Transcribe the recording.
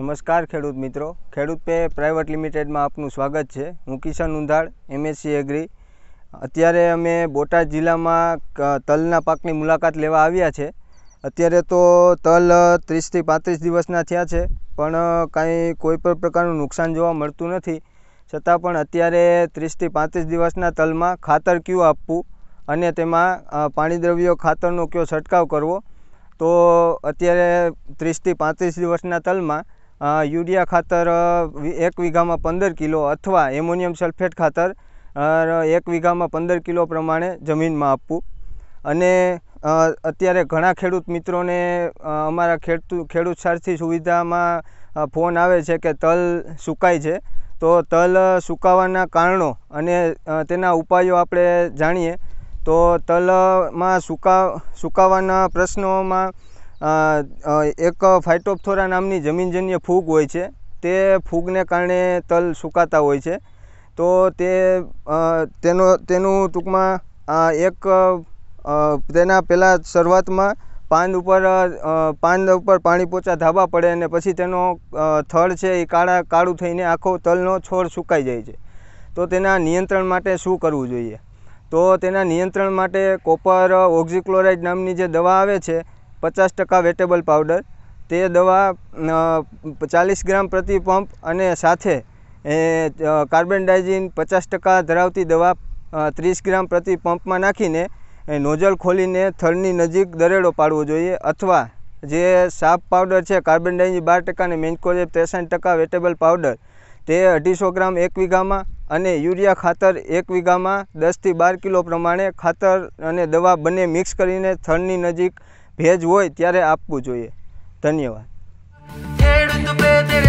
નમસ્કાર ખેડૂત મિત્રો ખેડૂત પે પ્રાઇવેટ લિમિટેડમાં આપનું સ્વાગત છે હું કિશન ઉંધાળ એમએસસી એગ્રી અત્યારે અમે બોટાદ જિલ્લામાં તલના પાકની મુલાકાત લેવા આવ્યા છે અત્યારે તો તલ ત્રીસથી પાંત્રીસ દિવસના થયા છે પણ કાંઈ કોઈ પણ પ્રકારનું નુકસાન જોવા મળતું નથી છતાં પણ અત્યારે ત્રીસથી પાંત્રીસ દિવસના તલમાં ખાતર કયું આપવું અને તેમાં પાણી દ્રવ્યો ખાતરનો કયો છંટકાવ કરવો તો અત્યારે ત્રીસથી પાંત્રીસ દિવસના તલમાં યુરિયા ખાતર એક વીઘામાં પંદર કિલો અથવા એમોનિયમ સલ્ફેટ ખાતર એક વીઘામાં પંદર કિલો પ્રમાણે જમીનમાં આપવું અને અત્યારે ઘણા ખેડૂત મિત્રોને અમારા ખેડૂત ખેડૂત સારથી સુવિધામાં ફોન આવે છે કે તલ સુકાય છે તો તલ સુકાવાના કારણો અને તેના ઉપાયો આપણે જાણીએ તો તલમાં સુકા સુકાવાના પ્રશ્નોમાં એક ફાઇટોપથોરા નામની જમીનજન્ય ફૂગ હોય છે તે ફૂગને કારણે તલ સુકાતા હોય છે તો તે તેનો તેનું ટૂંકમાં એક તેના પહેલાં શરૂઆતમાં પાંદ ઉપર પાંદ ઉપર પાણી પોચા ધાબા પડે અને પછી તેનો થળ છે એ કાળા કાળું થઈને આખો તલનો છોડ સુકાઈ જાય છે તો તેના નિયંત્રણ માટે શું કરવું જોઈએ તો તેના નિયંત્રણ માટે કોપર ઓક્ઝિક્લોરાઇડ નામની જે દવા આવે છે પચાસ ટકા વેટેબલ પાવડર તે દવા ચાલીસ ગ્રામ પ્રતિ પંપ અને સાથે કાર્બન ડાયજીન પચાસ ટકા ધરાવતી દવા ત્રીસ ગ્રામ પ્રતિ પંપમાં નાખીને નોઝલ ખોલીને થળની નજીક દરેડો પાડવો જોઈએ અથવા જે સાફ પાવડર છે કાર્બન ડાયજીન બાર ટકા અને મેન્કોજેબ ત્રેસઠ ટકા વેટેબલ પાવડર તે અઢીસો ગ્રામ એક વીઘામાં અને યુરિયા ખાતર એક વીઘામાં દસથી બાર કિલો પ્રમાણે ખાતર અને દવા બંને મિક્સ કરીને થળની નજીક ભેજ હોય ત્યારે આપવું જોઈએ ધન્યવાદ